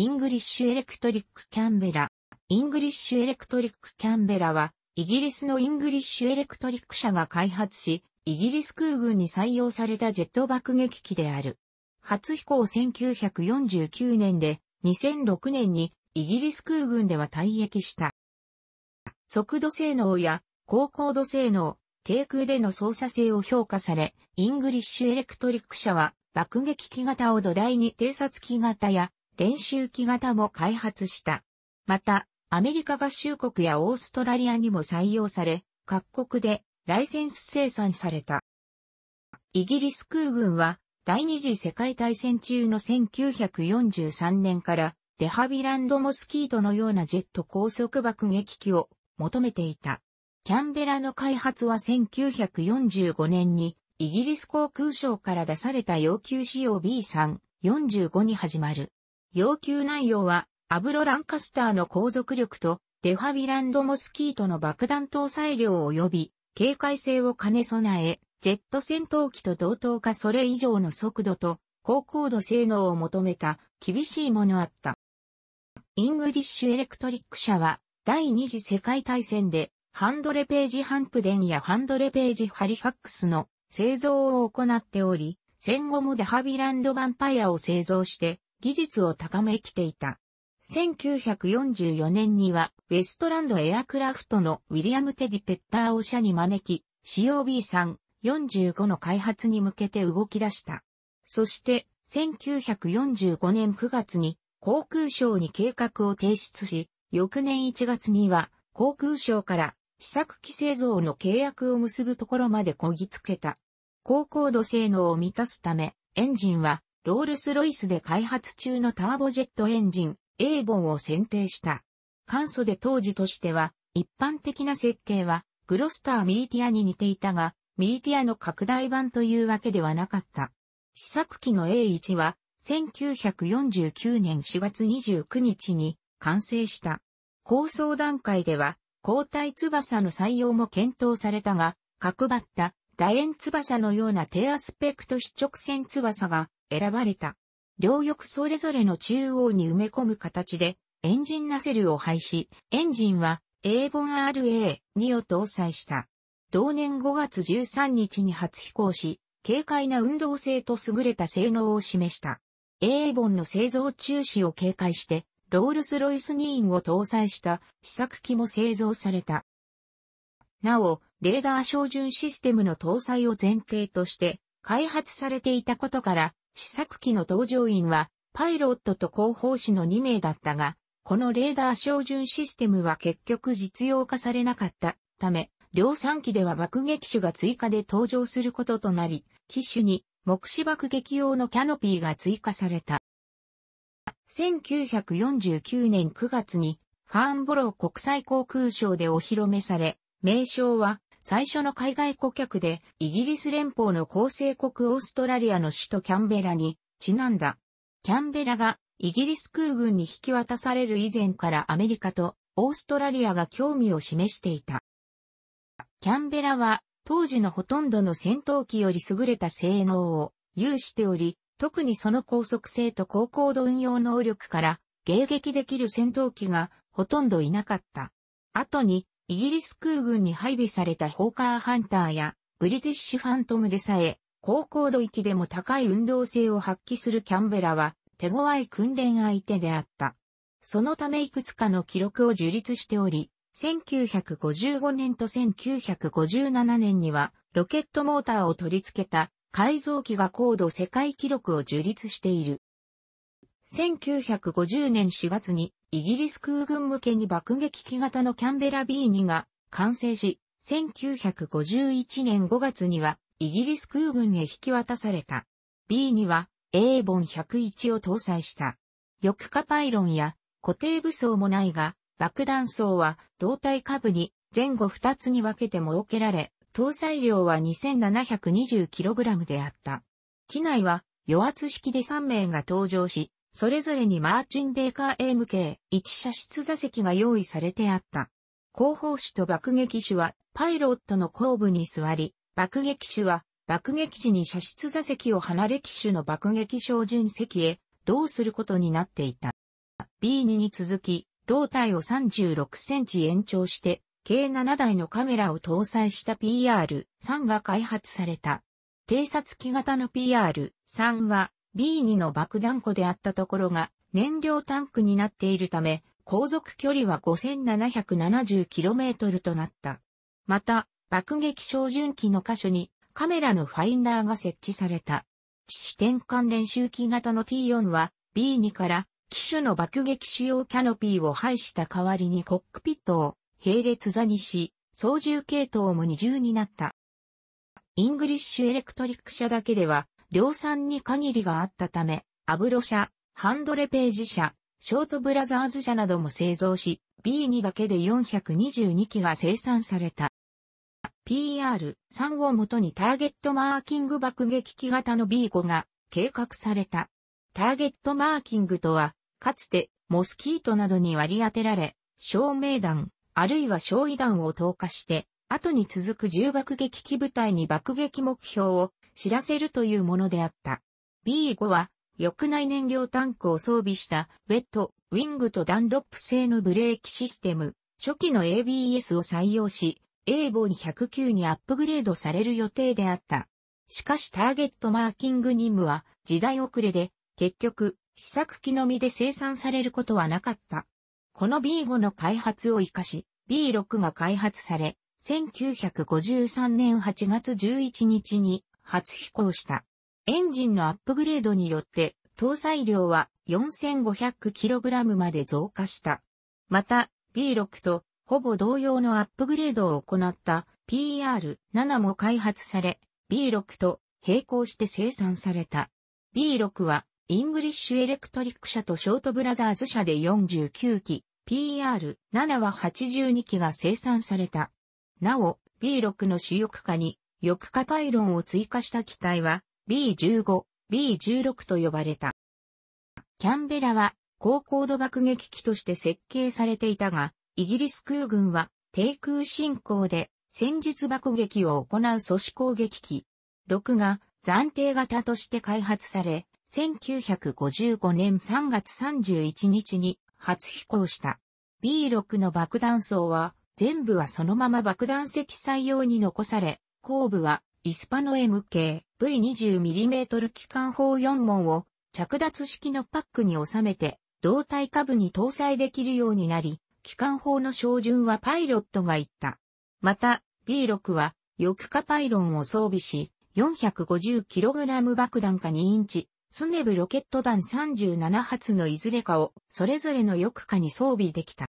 イングリッシュエレクトリックキャンベラ。イングリッシュエレクトリックキャンベラは、イギリスのイングリッシュエレクトリック社が開発し、イギリス空軍に採用されたジェット爆撃機である。初飛行1949年で、2006年にイギリス空軍では退役した。速度性能や高高度性能、低空での操作性を評価され、イングリッシュエレクトリック社は爆撃機型を土台に偵察機型や練習機型も開発した。また、アメリカ合衆国やオーストラリアにも採用され、各国でライセンス生産された。イギリス空軍は第二次世界大戦中の1943年からデハビランドモスキートのようなジェット高速爆撃機を求めていた。キャンベラの開発は1945年にイギリス航空省から出された要求仕様 B345 に始まる。要求内容は、アブロ・ランカスターの航続力と、デファビランド・モスキートの爆弾搭載量及び、警戒性を兼ね備え、ジェット戦闘機と同等かそれ以上の速度と、高高度性能を求めた、厳しいものあった。イングリッシュ・エレクトリック社は、第二次世界大戦で、ハンドレページハンプデンやハンドレページハリファックスの製造を行っており、戦後もデハビランドヴァンパイアを製造して、技術を高めきていた。1944年には、ウェストランドエアクラフトのウィリアム・テディ・ペッターを社に招き、COB345 の開発に向けて動き出した。そして、1945年9月に航空省に計画を提出し、翌年1月には航空省から試作機製造の契約を結ぶところまでこぎつけた。高高度性能を満たすため、エンジンはロールスロイスで開発中のターボジェットエンジン、A ボンを選定した。簡素で当時としては、一般的な設計は、グロスターミーティアに似ていたが、ミーティアの拡大版というわけではなかった。試作機の A1 は、1949年4月29日に完成した。構想段階では、交代翼の採用も検討されたが、角張った楕円翼のような低アスペクト四直線翼が選ばれた。両翼それぞれの中央に埋め込む形で、エンジンナセルを廃止、エンジンは、A ボン RA2 を搭載した。同年5月13日に初飛行し、軽快な運動性と優れた性能を示した。A ボンの製造中止を警戒して、ロールスロイス2ンを搭載した試作機も製造された。なお、レーダー照準システムの搭載を前提として、開発されていたことから、試作機の搭乗員は、パイロットと広報士の2名だったが、このレーダー照準システムは結局実用化されなかったため、量産機では爆撃手が追加で登場することとなり、機種に目視爆撃用のキャノピーが追加された。1949年9月にファーンボロー国際航空賞でお披露目され、名称は最初の海外顧客で、イギリス連邦の構成国オーストラリアの首都キャンベラにちなんだ。キャンベラがイギリス空軍に引き渡される以前からアメリカとオーストラリアが興味を示していた。キャンベラは当時のほとんどの戦闘機より優れた性能を有しており、特にその高速性と高高度運用能力から迎撃できる戦闘機がほとんどいなかった。後にイギリス空軍に配備されたホーカーハンターや、ブリティッシュファントムでさえ、高高度域でも高い運動性を発揮するキャンベラは、手強い訓練相手であった。そのためいくつかの記録を樹立しており、1955年と1957年には、ロケットモーターを取り付けた改造機が高度世界記録を樹立している。1950年4月にイギリス空軍向けに爆撃機型のキャンベラ B2 が完成し、1951年5月にはイギリス空軍へ引き渡された。B2 は A ボン101を搭載した。翼下パイロンや固定武装もないが、爆弾層は胴体下部に前後2つに分けて設けられ、搭載量は 2720kg であった。機内は与圧式で3名が登場し、それぞれにマーチン・ベーカー AMK、1射出座席が用意されてあった。後方手と爆撃手はパイロットの後部に座り、爆撃手は爆撃時に射出座席を離れ機種の爆撃照準席へどうすることになっていた。B2 に続き、胴体を36センチ延長して、計7台のカメラを搭載した PR3 が開発された。偵察機型の PR3 は B2 の爆弾庫であったところが燃料タンクになっているため、航続距離は 5770km となった。また、爆撃照準機の箇所にカメラのファインダーが設置された。機種転換練習機型の T4 は B2 から機種の爆撃主要キャノピーを排した代わりにコックピットを並列座にし、操縦系統も二重になった。イングリッシュエレクトリック社だけでは量産に限りがあったため、アブロ社、ハンドレページ社、ショートブラザーズ社なども製造し、B2 だけで422機が生産された。PR3 をもとにターゲットマーキング爆撃機型の B5 が計画された。ターゲットマーキングとは、かつてモスキートなどに割り当てられ、照明弾、あるいは焼夷弾を投下して、後に続く重爆撃機部隊に爆撃目標を知らせるというものであった。B5 は、翼内燃料タンクを装備したウェット、ウィングとダンロップ製のブレーキシステム、初期の ABS を採用し、A5109 にアップグレードされる予定であった。しかしターゲットマーキング任務は時代遅れで、結局、試作機のみで生産されることはなかった。この B5 の開発を活かし、B6 が開発され、1953年8月11日に初飛行した。エンジンのアップグレードによって、搭載量は 4500kg まで増加した。また、B6 とほぼ同様のアップグレードを行った PR7 も開発され、B6 と並行して生産された。B6 は、イングリッシュエレクトリック社とショートブラザーズ社で49機、PR7 は82機が生産された。なお、B6 の主力化に翼化パイロンを追加した機体は B15、B16 と呼ばれた。キャンベラは高高度爆撃機として設計されていたが、イギリス空軍は低空進行で戦術爆撃を行う組織攻撃機6が暫定型として開発され、1955年3月31日に初飛行した。B6 の爆弾層は全部はそのまま爆弾積載用に残され、後部は、イスパノ MK V20mm 機関砲4門を着脱式のパックに収めて、胴体下部に搭載できるようになり、機関砲の照準はパイロットが言った。また、B6 は、翼下パイロンを装備し、450kg 爆弾か2インチ、スネブロケット弾37発のいずれかを、それぞれの翼下に装備できた。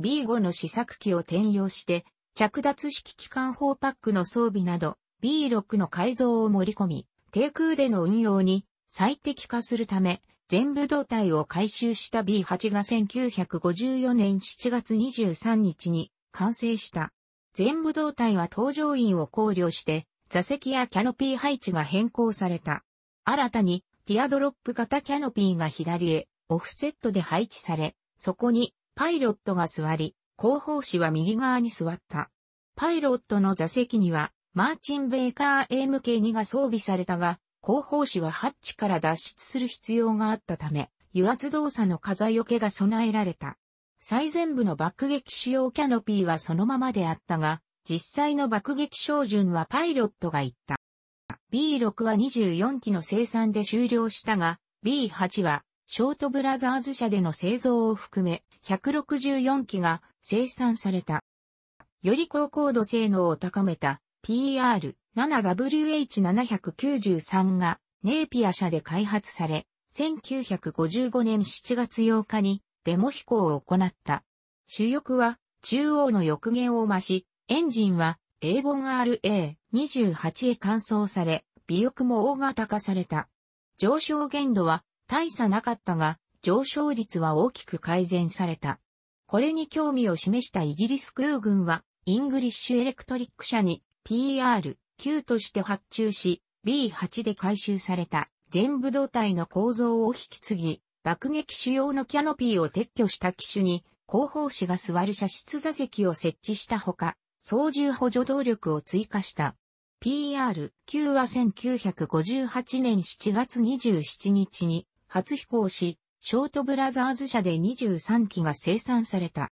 B5 の試作機を転用して、着脱式機関砲パックの装備など B6 の改造を盛り込み、低空での運用に最適化するため、全部胴体を回収した B8 が1954年7月23日に完成した。全部胴体は搭乗員を考慮して、座席やキャノピー配置が変更された。新たに、ティアドロップ型キャノピーが左へ、オフセットで配置され、そこに、パイロットが座り、広報誌は右側に座った。パイロットの座席には、マーチン・ベーカー AMK2 が装備されたが、広報誌はハッチから脱出する必要があったため、油圧動作の風よけが備えられた。最前部の爆撃使用キャノピーはそのままであったが、実際の爆撃照準はパイロットが言った。B6 は24機の生産で終了したが、B8 はショートブラザーズ社での製造を含め、164機が生産された。より高高度性能を高めた PR7WH793 がネイピア社で開発され、1955年7月8日にデモ飛行を行った。主翼は中央の翼源を増し、エンジンは A ボン RA28 へ換装され、尾翼も大型化された。上昇限度は大差なかったが、上昇率は大きく改善された。これに興味を示したイギリス空軍は、イングリッシュエレクトリック社に PR、Q として発注し、B8 で回収された全部動体の構造を引き継ぎ、爆撃主要のキャノピーを撤去した機種に、広報士が座る射出座席を設置したほか、操縦補助動力を追加した。PR、Q は1958年7月27日に初飛行し、ショートブラザーズ社で23機が生産された。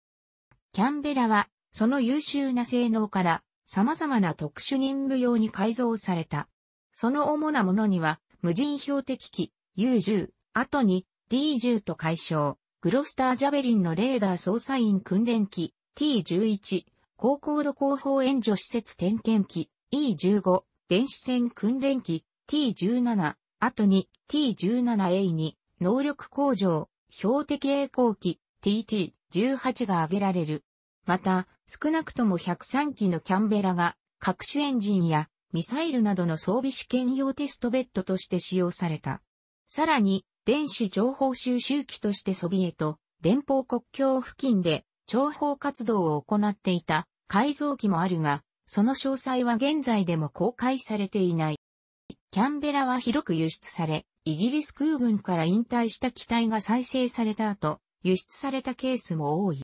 キャンベラは、その優秀な性能から、様々な特殊任務用に改造された。その主なものには、無人標的機、U10、後に D10 と解消、グロスタージャベリンのレーダー操作員訓練機、T11、高高度後方援助施設点検機、E15、電子戦訓練機、T17、後に T17A に能力向上、標的栄光機 TT18 が挙げられる。また、少なくとも103機のキャンベラが各種エンジンやミサイルなどの装備試験用テストベッドとして使用された。さらに、電子情報収集機としてソビエト、連邦国境付近で諜報活動を行っていた改造機もあるが、その詳細は現在でも公開されていない。キャンベラは広く輸出され、イギリス空軍から引退した機体が再生された後、輸出されたケースも多い。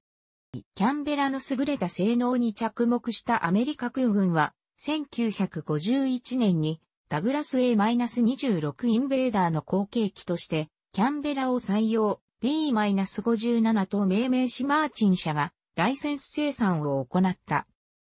キャンベラの優れた性能に着目したアメリカ空軍は、1951年にダグラス A-26 インベーダーの後継機として、キャンベラを採用 B-57 と命名しマーチン社がライセンス生産を行った。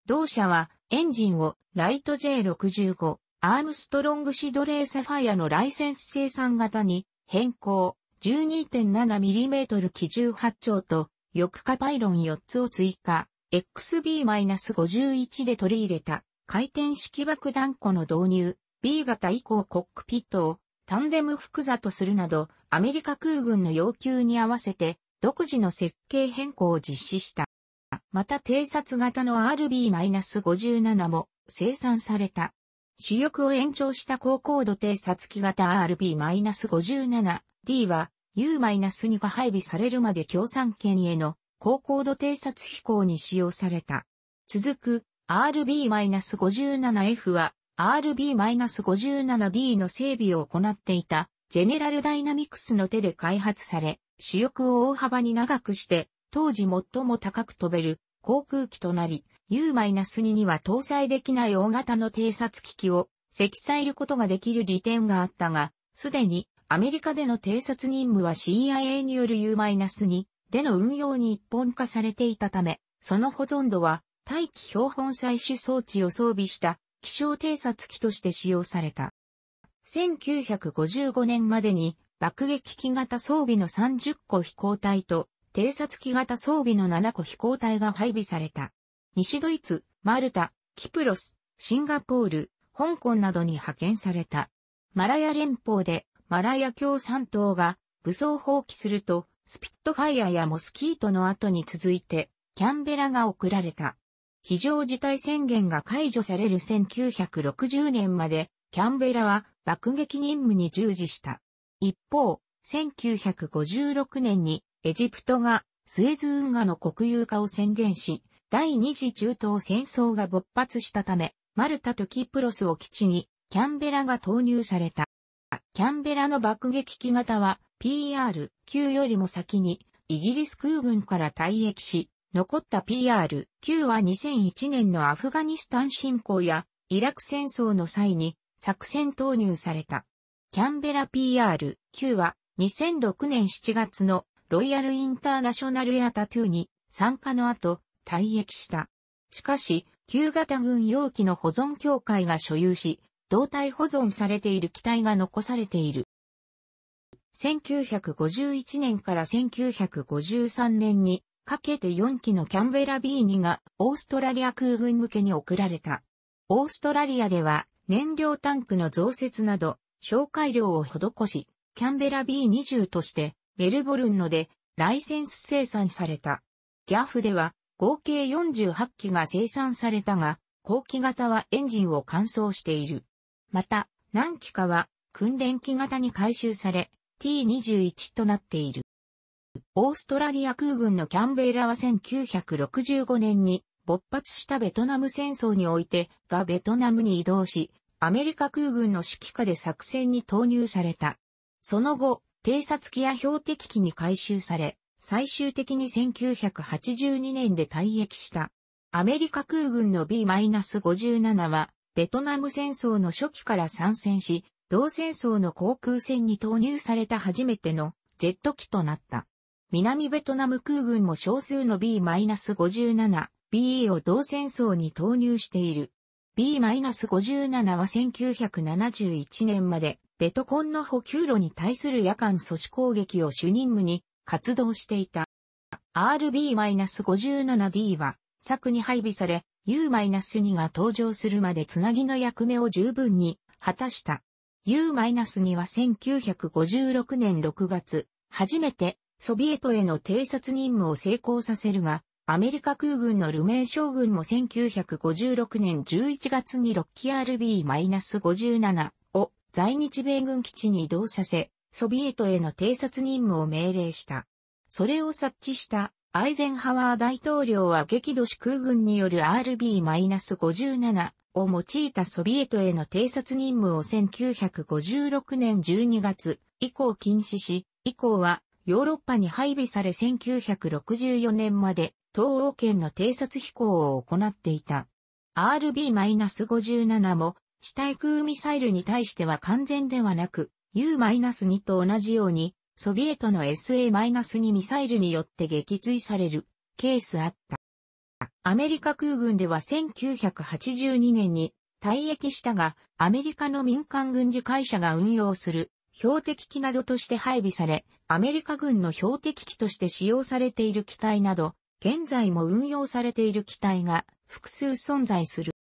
同社はエンジンをライト J65、アームストロングシドレーサファイアのライセンス生産型に変更 12.7mm 機18丁と翼化パイロン4つを追加 XB-51 で取り入れた回転式爆弾庫の導入 B 型以降コックピットをタンデム複座とするなどアメリカ空軍の要求に合わせて独自の設計変更を実施した。また偵察型の RB-57 も生産された。主翼を延長した高高度偵察機型 RB-57D は U-2 が配備されるまで共産圏への高高度偵察飛行に使用された。続く RB-57F は RB-57D の整備を行っていたジェネラルダイナミクスの手で開発され、主翼を大幅に長くして、当時最も高く飛べる航空機となり、U-2 には搭載できない大型の偵察機器を積載ることができる利点があったが、すでにアメリカでの偵察任務は CIA による U-2 での運用に一本化されていたため、そのほとんどは大気標本採取装置を装備した気象偵察機として使用された。1955年までに爆撃機型装備の30個飛行隊と偵察機型装備の7個飛行隊が配備された。西ドイツ、マルタ、キプロス、シンガポール、香港などに派遣された。マラヤ連邦でマラヤ共産党が武装放棄すると、スピットファイアやモスキートの後に続いて、キャンベラが送られた。非常事態宣言が解除される1960年まで、キャンベラは爆撃任務に従事した。一方、1956年にエジプトがスエズ運河の国有化を宣言し、第二次中東戦争が勃発したため、マルタとキプロスを基地に、キャンベラが投入された。キャンベラの爆撃機型は、PR9 よりも先に、イギリス空軍から退役し、残った PR9 は2001年のアフガニスタン侵攻や、イラク戦争の際に、作戦投入された。キャンベラ PR9 は、2006年7月のロイヤルインターナショナルエアタトゥーに参加の後、退役した。しかし、旧型軍容器の保存協会が所有し、胴体保存されている機体が残されている。1951年から1953年にかけて4機のキャンベラ B2 がオーストラリア空軍向けに送られた。オーストラリアでは燃料タンクの増設など紹介料を施し、キャンベラ B20 としてメルボルンのでライセンス生産された。ギャフでは合計48機が生産されたが、後期型はエンジンを乾燥している。また、何機かは訓練機型に改修され、T21 となっている。オーストラリア空軍のキャンベイラは1965年に勃発したベトナム戦争においてがベトナムに移動し、アメリカ空軍の指揮下で作戦に投入された。その後、偵察機や標的機に回収され、最終的に1982年で退役した。アメリカ空軍の B-57 は、ベトナム戦争の初期から参戦し、同戦争の航空戦に投入された初めてのジェット機となった。南ベトナム空軍も少数の B-57、BE を同戦争に投入している。B-57 は1971年までベトコンの補給路に対する夜間阻止攻撃を主任務に活動していた。RB-57D は、作に配備され、U-2 が登場するまでつなぎの役目を十分に果たした。U-2 は1956年6月、初めてソビエトへの偵察任務を成功させるが、アメリカ空軍のルメイ将軍も1956年11月に6機 RB-57 を在日米軍基地に移動させ、ソビエトへの偵察任務を命令した。それを察知したアイゼンハワー大統領は激怒し空軍による RB-57 を用いたソビエトへの偵察任務を1956年12月以降禁止し、以降はヨーロッパに配備され1964年まで東欧圏の偵察飛行を行っていた。RB-57 も地対空ミサイルに対しては完全ではなく、U-2 と同じように、ソビエトの SA-2 ミサイルによって撃墜されるケースあった。アメリカ空軍では1982年に退役したが、アメリカの民間軍事会社が運用する標的機などとして配備され、アメリカ軍の標的機として使用されている機体など、現在も運用されている機体が複数存在する。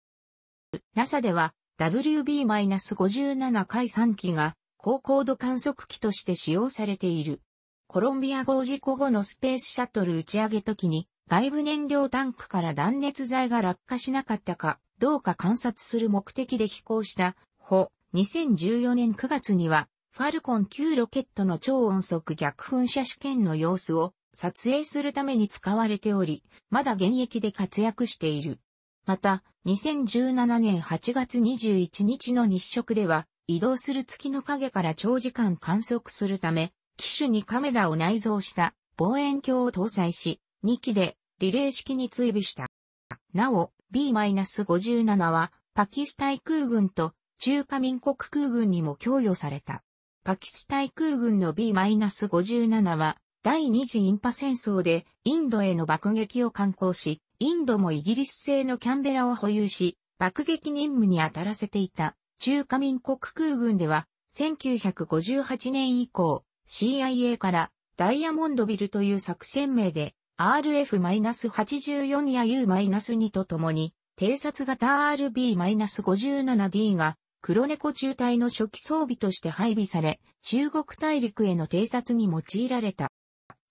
NASA では WB-57 回3機が高高度観測機として使用されている。コロンビア号事故後のスペースシャトル打ち上げ時に外部燃料タンクから断熱材が落下しなかったかどうか観察する目的で飛行したほ2014年9月にはファルコン9ロケットの超音速逆噴射試験の様子を撮影するために使われており、まだ現役で活躍している。また、2017年8月21日の日食では、移動する月の影から長時間観測するため、機種にカメラを内蔵した望遠鏡を搭載し、2機でリレー式に追尾した。なお、B-57 はパキスタイ空軍と中華民国空軍にも供与された。パキスタイ空軍の B-57 は第二次インパ戦争でインドへの爆撃を観光し、インドもイギリス製のキャンベラを保有し、爆撃任務に当たらせていた中華民国空軍では、1958年以降、CIA からダイヤモンドビルという作戦名で RF-84 や U-2 と共に偵察型 RB-57D が黒猫中隊の初期装備として配備され中国大陸への偵察に用いられた。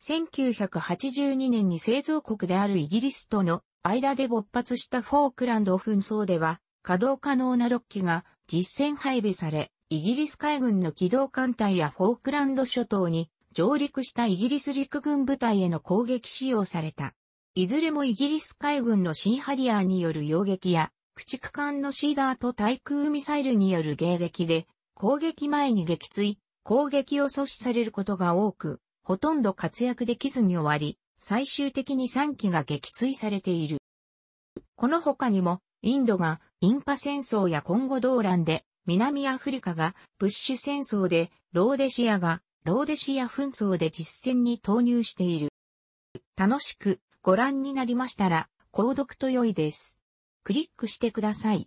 1982年に製造国であるイギリスとの間で勃発したフォークランド紛争では稼働可能な6機が実戦配備され、イギリス海軍の機動艦隊やフォークランド諸島に上陸したイギリス陸軍部隊への攻撃使用された。いずれもイギリス海軍のシーハリアーによる溶撃や、駆逐艦のシーダーと対空ミサイルによる迎撃で、攻撃前に撃墜、攻撃を阻止されることが多く、ほとんど活躍できずに終わり、最終的に3機が撃墜されている。この他にも、インドがインパ戦争やコンゴ動乱で、南アフリカがプッシュ戦争で、ローデシアがローデシア紛争で実戦に投入している。楽しくご覧になりましたら、購読と良いです。クリックしてください。